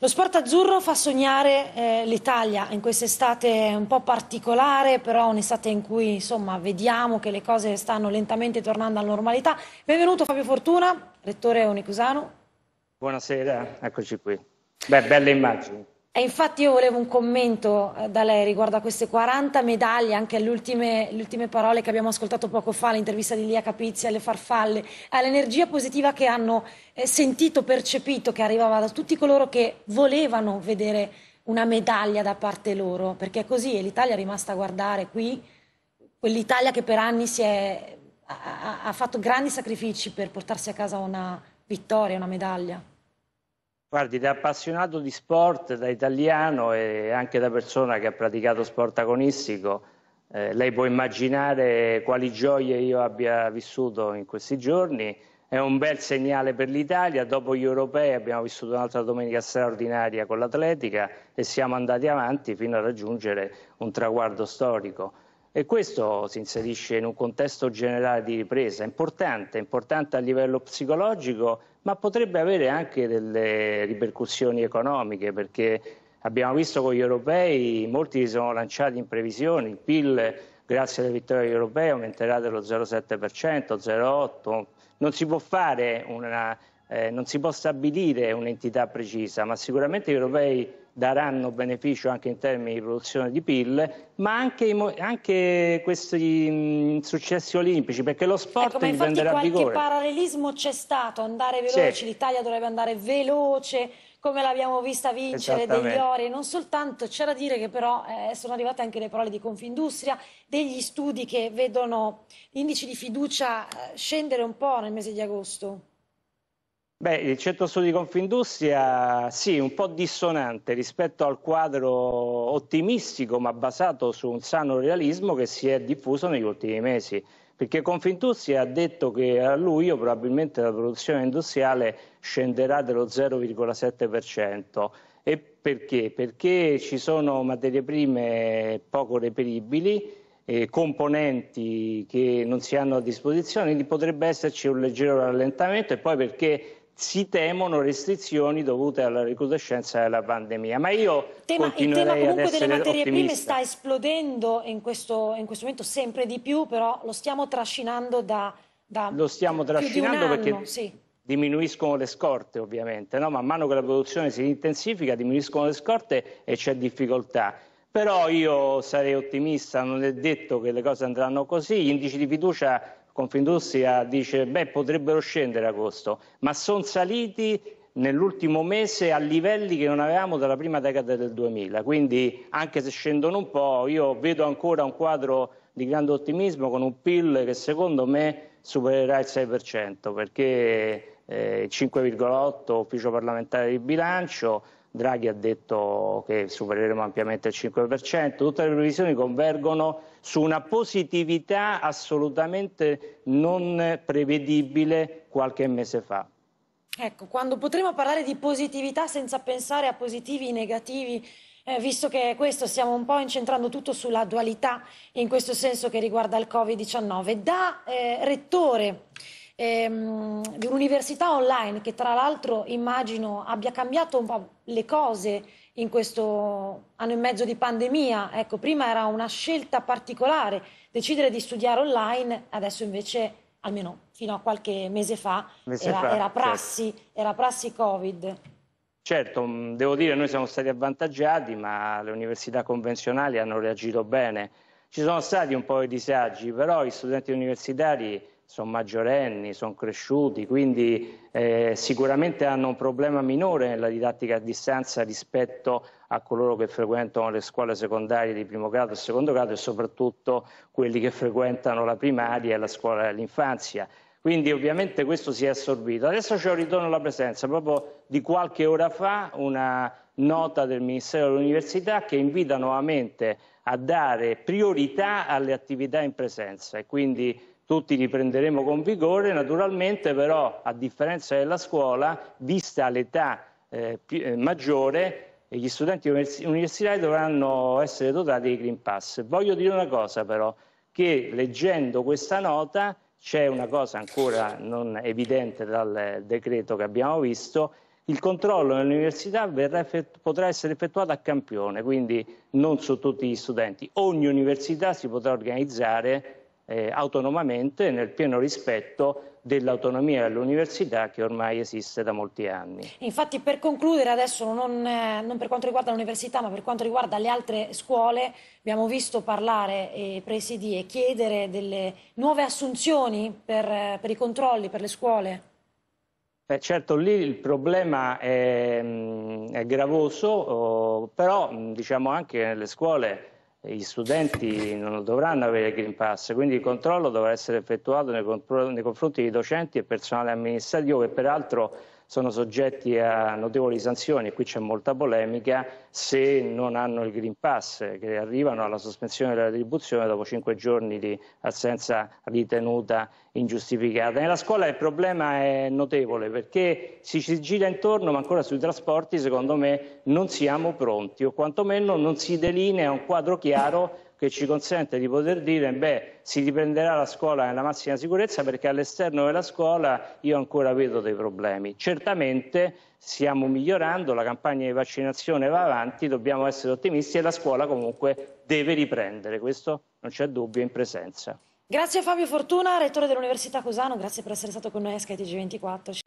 Lo sport azzurro fa sognare eh, l'Italia in quest'estate un po' particolare, però un'estate in cui insomma, vediamo che le cose stanno lentamente tornando alla normalità. Benvenuto Fabio Fortuna, rettore Onicusano. Buonasera, eccoci qui. Beh, belle immagini. E infatti io volevo un commento eh, da lei riguardo a queste 40 medaglie, anche alle ultime, parole che abbiamo ascoltato poco fa, l'intervista di Lia Capizzi alle farfalle, all'energia positiva che hanno eh, sentito, percepito, che arrivava da tutti coloro che volevano vedere una medaglia da parte loro, perché così è l'Italia è rimasta a guardare qui, quell'Italia che per anni è, ha, ha fatto grandi sacrifici per portarsi a casa una vittoria, una medaglia. Guardi, da appassionato di sport, da italiano e anche da persona che ha praticato sport agonistico, eh, lei può immaginare quali gioie io abbia vissuto in questi giorni. È un bel segnale per l'Italia. Dopo gli europei abbiamo vissuto un'altra domenica straordinaria con l'atletica e siamo andati avanti fino a raggiungere un traguardo storico. E questo si inserisce in un contesto generale di ripresa importante, importante a livello psicologico, ma potrebbe avere anche delle ripercussioni economiche, perché abbiamo visto con gli europei molti si sono lanciati in previsioni, il PIL grazie alle vittorie europee aumenterà dello 0,7%, 0,8%, non si può fare una eh, non si può stabilire un'entità precisa, ma sicuramente gli europei daranno beneficio anche in termini di produzione di PIL, ma anche, anche questi mm, successi olimpici, perché lo ecco, sport ecco, riprenderà qualche vigore. qualche parallelismo c'è stato, andare veloce, sì. Certo. l'Italia dovrebbe andare veloce, come l'abbiamo vista vincere degli ori, non soltanto, c'è da dire che però eh, sono arrivate anche le parole di Confindustria, degli studi che vedono l'indice di fiducia eh, scendere un po' nel mese di agosto. Beh, il centro-sud di Confindustria sì, un po' dissonante rispetto al quadro ottimistico ma basato su un sano realismo che si è diffuso negli ultimi mesi. Perché Confindustria ha detto che a luglio probabilmente la produzione industriale scenderà dello 0,7%. E perché? Perché ci sono materie prime poco reperibili, eh, componenti che non si hanno a disposizione, quindi potrebbe esserci un leggero rallentamento e poi perché si temono restrizioni dovute alla recrudescenza della pandemia. Ma io tema, il tema comunque delle materie ottimista. prime sta esplodendo in questo, in questo, momento sempre di più, però lo stiamo trascinando da, da Lo stiamo trascinando anno, perché sì. diminuiscono le scorte ovviamente, no? man mano che la produzione si intensifica diminuiscono le scorte e c'è difficoltà. Però io sarei ottimista, non è detto che le cose andranno così, gli indici di fiducia Confindustria dice beh potrebbero scendere a agosto, ma sono saliti nell'ultimo mese a livelli che non avevamo dalla prima decade del 2000, quindi anche se scendono un po' io vedo ancora un quadro di grande ottimismo con un PIL che secondo me supererà il 6% perché eh, 5,8 ufficio parlamentare di bilancio, Draghi ha detto che supereremo ampiamente il 5%, tutte le previsioni convergono su una positività assolutamente non prevedibile qualche mese fa. Ecco, quando potremo parlare di positività senza pensare a positivi, e negativi, eh, visto che questo stiamo un po' incentrando tutto sulla dualità in questo senso che riguarda il Covid-19, da eh, rettore ehm, di un'università online che tra l'altro immagino abbia cambiato un po' le cose in questo anno e mezzo di pandemia. Ecco, prima era una scelta particolare decidere di studiare online, adesso invece, almeno fino a qualche mese fa, mese era, fa, era, certo. prassi, certo. era prassi Covid. Certo, mm, devo dire che noi siamo stati avvantaggiati, ma le università convenzionali hanno reagito bene. Ci sono stati un po' di disagi, però i studenti universitari sono maggiorenni, sono cresciuti, quindi eh, sicuramente hanno un problema minore nella didattica a distanza rispetto a coloro che frequentano le scuole secondarie di primo grado e secondo grado e soprattutto quelli che frequentano la primaria e la scuola dell'infanzia. Quindi ovviamente questo si è assorbito. Adesso c'è un ritorno alla presenza, proprio di qualche ora fa una nota del Ministero dell'Università che invita nuovamente a dare priorità alle attività in presenza e quindi tutti li prenderemo con vigore, naturalmente però a differenza della scuola, vista l'età eh, eh maggiore, gli studenti universitari dovranno essere dotati di Green Pass. Voglio dire una cosa però, che leggendo questa nota c'è una cosa ancora non evidente dal decreto che abbiamo visto, il controllo nell'università potrà essere effettuato a campione, quindi non su tutti gli studenti. Ogni università si potrà organizzare eh, autonomamente nel pieno rispetto dell'autonomia dell'università che ormai esiste da molti anni. Infatti per concludere adesso non, eh, non per quanto riguarda l'università ma per quanto riguarda le altre scuole abbiamo visto parlare e presidi e chiedere delle nuove assunzioni per, eh, per i controlli per le scuole. Eh, certo, lì il problema è, mm, è gravoso, oh, però mm, diciamo anche nelle scuole gli studenti non dovranno avere il Green Pass, quindi il controllo dovrà essere effettuato nei, confronti di docenti e personale amministrativo che peraltro sono soggetti a notevoli sanzioni, e qui c'è molta polemica, se non hanno il Green Pass, che arrivano alla sospensione della retribuzione dopo cinque giorni di assenza ritenuta ingiustificata. Nella scuola il problema è notevole perché si gira intorno, ma ancora sui trasporti secondo me non siamo pronti o quantomeno non si delinea un quadro chiaro che ci consente di poter dire beh, si riprenderà la scuola nella massima sicurezza perché all'esterno della scuola io ancora vedo dei problemi. Certamente stiamo migliorando, la campagna di vaccinazione va avanti, dobbiamo essere ottimisti e la scuola comunque deve riprendere, questo non c'è dubbio in presenza. Grazie Fabio Fortuna, rettore dell'Università Cosano, grazie per essere stato con noi a SkyTG24.